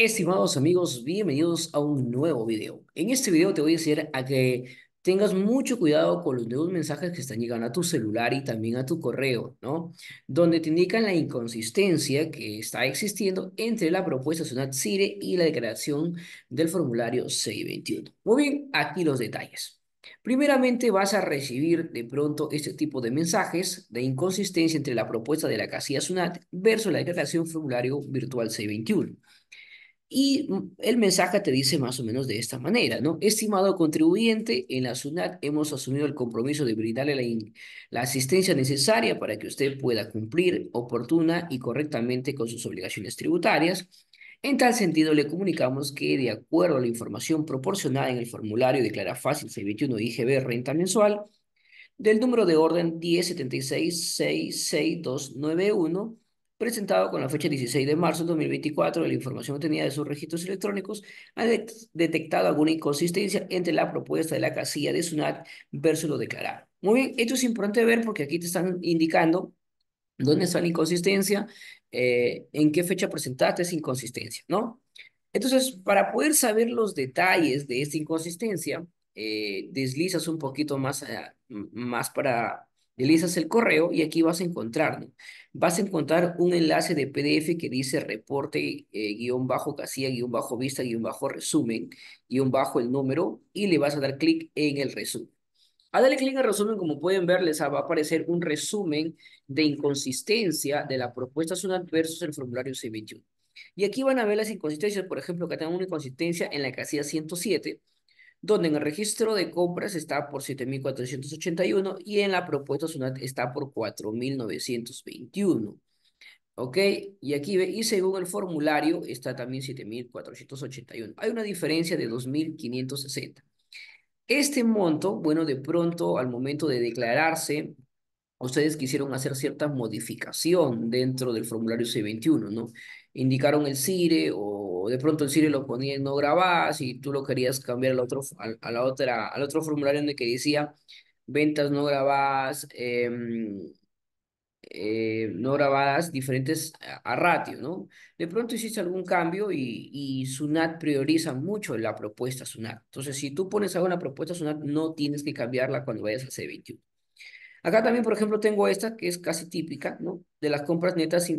Estimados amigos, bienvenidos a un nuevo video. En este video te voy a decir a que tengas mucho cuidado con los nuevos mensajes que están llegando a tu celular y también a tu correo, ¿no? Donde te indican la inconsistencia que está existiendo entre la propuesta Sunat Sire y la declaración del formulario 621. Muy bien, aquí los detalles. Primeramente vas a recibir de pronto este tipo de mensajes de inconsistencia entre la propuesta de la casilla SUNAT versus la declaración formulario virtual 621. Y el mensaje te dice más o menos de esta manera, ¿no? Estimado contribuyente, en la SUNAT hemos asumido el compromiso de brindarle la, asistencia necesaria para que usted pueda cumplir oportuna y correctamente con sus obligaciones tributarias. En tal sentido, le comunicamos que, de acuerdo a la información proporcionada en el formulario Declara Fácil C21 IGB Renta Mensual, del número de orden 107666291, presentado con la fecha 16 de marzo de 2024 la información obtenida de sus registros electrónicos, ha detectado alguna inconsistencia entre la propuesta de la casilla de SUNAT versus lo declarado. Muy bien, esto es importante ver porque aquí te están indicando dónde está la inconsistencia, eh, en qué fecha presentaste esa inconsistencia, ¿no? Entonces, para poder saber los detalles de esta inconsistencia, eh, deslizas un poquito más, eh, más para Deslizas el correo y aquí vas a encontrar, vas a encontrar un enlace de PDF que dice reporte eh, guión bajo casilla guión bajo vista guión bajo resumen guión bajo el número y le vas a dar clic en el resumen. Al ah, darle clic en resumen, como pueden ver, les va a aparecer un resumen de inconsistencia de la propuesta adversos versus el formulario C21. Y aquí van a ver las inconsistencias, por ejemplo, que tengo una inconsistencia en la casilla 107 donde en el registro de compras está por 7.481 y en la propuesta está por 4.921. ¿Ok? Y aquí ve, y según el formulario está también 7.481. Hay una diferencia de 2.560. Este monto, bueno, de pronto al momento de declararse, ustedes quisieron hacer cierta modificación dentro del formulario C21, ¿no? Indicaron el CIRE o de pronto el Siri lo ponía en no grabadas y tú lo querías cambiar al otro, a la otra, al otro formulario donde que decía ventas no grabadas, em, eh, no grabadas diferentes a, ratio, ¿no? De pronto hiciste algún cambio y, y SUNAT prioriza mucho la propuesta SUNAT. Entonces, si tú pones alguna propuesta SUNAT, no tienes que cambiarla cuando vayas a C21. Acá también, por ejemplo, tengo esta que es casi típica, ¿no? De las compras netas,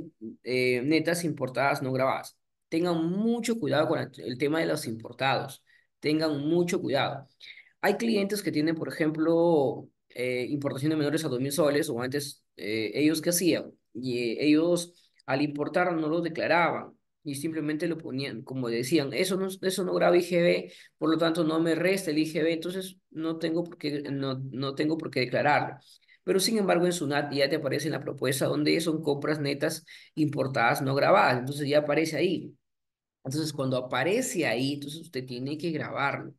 eh, netas importadas no grabadas tengan mucho cuidado con el, tema de los importados, tengan mucho cuidado. Hay clientes que tienen, por ejemplo, eh, importación de menores a 2.000 soles o antes eh, ellos que hacían y ellos al importar no lo declaraban y simplemente lo ponían como decían eso no eso no graba IGB por lo tanto no me resta el IGB entonces no tengo por qué no, no tengo por qué declararlo pero sin embargo en SUNAT ya te aparece en la propuesta donde son compras netas importadas no grabadas entonces ya aparece ahí entonces, cuando aparece ahí, entonces usted tiene que grabarlo,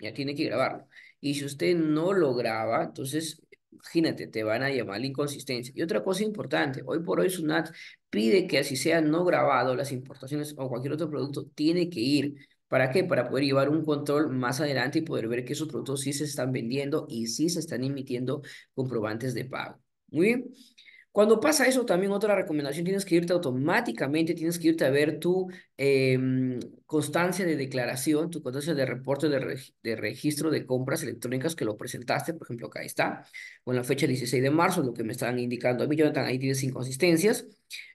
ya tiene que grabarlo. Y si usted no lo graba, entonces, imagínate, te van a llamar la inconsistencia. Y otra cosa importante, hoy por hoy SUNAT pide que así sea no grabado, las importaciones o cualquier otro producto tiene que ir. ¿Para qué? Para poder llevar un control más adelante y poder ver que esos productos sí se están vendiendo y sí se están emitiendo comprobantes de pago. Muy bien. Cuando pasa eso, también otra recomendación, tienes que irte automáticamente, tienes que irte a ver tu em, constancia de declaración, tu constancia de reporte de, de, registro de compras electrónicas que lo presentaste, por ejemplo, acá está, con la fecha 16 de marzo, lo que me están indicando a mí, Jonathan, ahí tienes inconsistencias.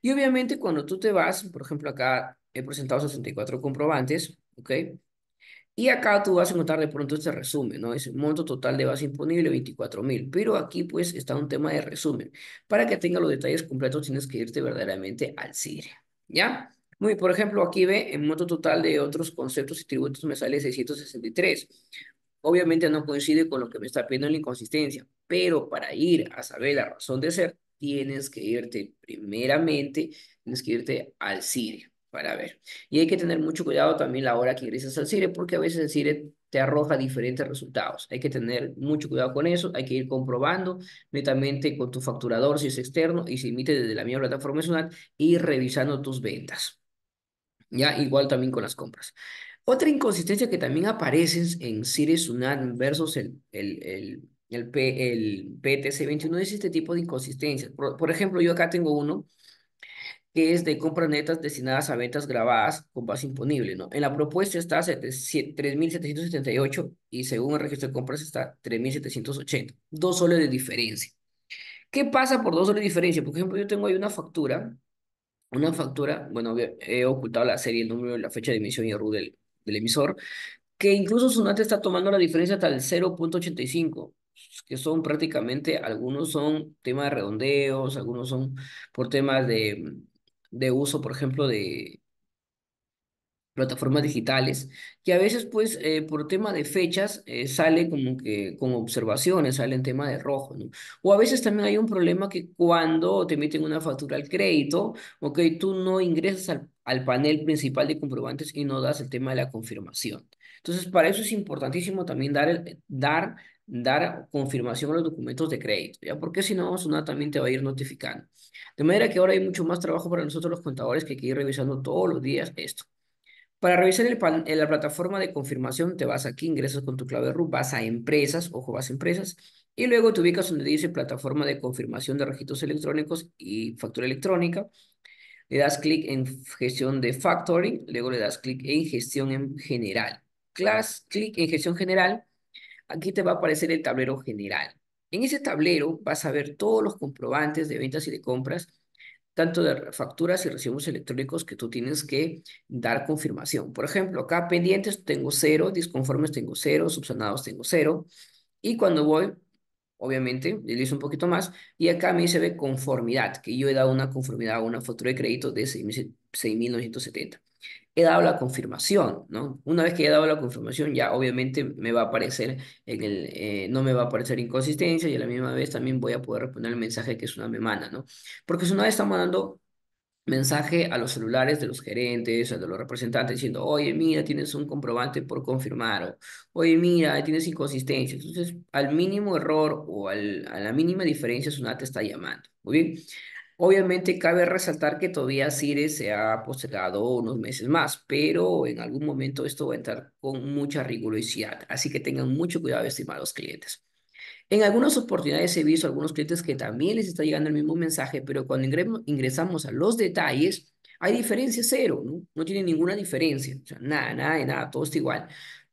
Y obviamente cuando tú te vas, por ejemplo, acá he presentado 64 comprobantes, ¿ok? Y acá tú vas a encontrar de pronto este resumen, ¿no? Es el monto total de base imponible, 24 mil. Pero aquí pues está un tema de resumen. Para que tenga los detalles completos tienes que irte verdaderamente al CIRE, ¿ya? Muy, por ejemplo, aquí ve en monto total de otros conceptos y tributos me sale 663. Obviamente no coincide con lo que me está pidiendo la inconsistencia, pero para ir a saber la razón de ser, tienes que irte primeramente, tienes que irte al CIRE para ver. Y hay que tener mucho cuidado también la hora que ingresas al CIRE, porque a veces el CIRE te arroja diferentes resultados. Hay que tener mucho cuidado con eso, hay que ir comprobando netamente con tu facturador si es externo y si emite desde la misma plataforma SUNAT y revisando tus ventas. Ya, igual también con las compras. Otra inconsistencia que también aparece en CIRE Sunat versus el, el, el, el, PTC 21 es este tipo de inconsistencias. por ejemplo, yo acá tengo uno que es de compras netas destinadas a ventas grabadas con base imponible, ¿no? En la propuesta está 3.778 y según el registro de compras está 3.780. Dos soles de diferencia. ¿Qué pasa por dos soles de diferencia? Por ejemplo, yo tengo ahí una factura, una factura, bueno, he ocultado la serie, el número, la fecha de emisión y el RU del, emisor, que incluso Sunat está tomando la diferencia hasta el 0.85 que son prácticamente, algunos son temas de redondeos, algunos son por temas de, de uso, por ejemplo, de plataformas digitales, que a veces, pues, eh, por tema de fechas, eh, sale como que con observaciones, sale en tema de rojo, ¿no? O a veces también hay un problema que cuando te emiten una factura al crédito, ok, tú no ingresas al, panel principal de comprobantes y no das el tema de la confirmación. Entonces, para eso es importantísimo también dar, dar dar confirmación a los documentos de crédito, ¿ya? Porque si no, una también te va a ir notificando. De manera que ahora hay mucho más trabajo para nosotros los contadores que hay que ir revisando todos los días esto. Para revisar en eh, la plataforma de confirmación, te vas aquí, ingresas con tu clave RU, vas a empresas, ojo, vas a empresas, y luego te ubicas donde dice plataforma de confirmación de registros electrónicos y factura electrónica. Le das clic en gestión de factoring, luego le das clic en gestión en general. Clas, clic en gestión general, Aquí te va a aparecer el tablero general. En ese tablero vas a ver todos los comprobantes de ventas y de compras, tanto de facturas y recibos electrónicos que tú tienes que dar confirmación. Por ejemplo, acá pendientes tengo cero, disconformes tengo cero, subsanados tengo cero. Y cuando voy, obviamente, le hice un poquito más, y acá me se ve conformidad, que yo he dado una conformidad a una factura de crédito de 6.970 he dado la confirmación, ¿no? Una vez que he dado la confirmación, ya obviamente me va a aparecer en el, eh, no me va a aparecer inconsistencia y a la misma vez también voy a poder responder el mensaje que es una manda, ¿no? Porque Tsunami está mandando mensaje a los celulares de los gerentes, de los representantes, diciendo, oye, mira, tienes un comprobante por confirmar, o, oye, mira, tienes inconsistencia. Entonces, al mínimo error o a la mínima diferencia, Sunat te está llamando. Muy bien. Obviamente cabe resaltar que todavía Cire se ha postergado unos meses más, pero en algún momento esto va a entrar con mucha rigurosidad, así que tengan mucho cuidado, estimados clientes. En algunas oportunidades he visto algunos clientes que también les está llegando el mismo mensaje, pero cuando ingresamos a los detalles, hay diferencia cero, ¿no? No tiene ninguna diferencia, o sea, nada, nada, nada, todo está igual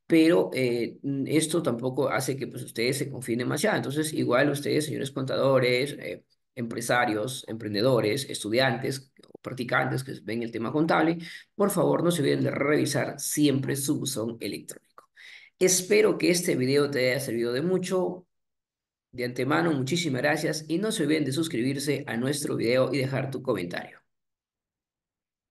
pero eh, esto tampoco hace que pues, ustedes se confíen demasiado. Entonces, igual ustedes, señores contadores, eh, empresarios, emprendedores, estudiantes o practicantes que ven el tema contable, por favor no se olviden de revisar siempre su buzón electrónico. Espero que este video te haya servido de mucho. De antemano, muchísimas gracias y no se olviden de suscribirse a nuestro video y dejar tu comentario.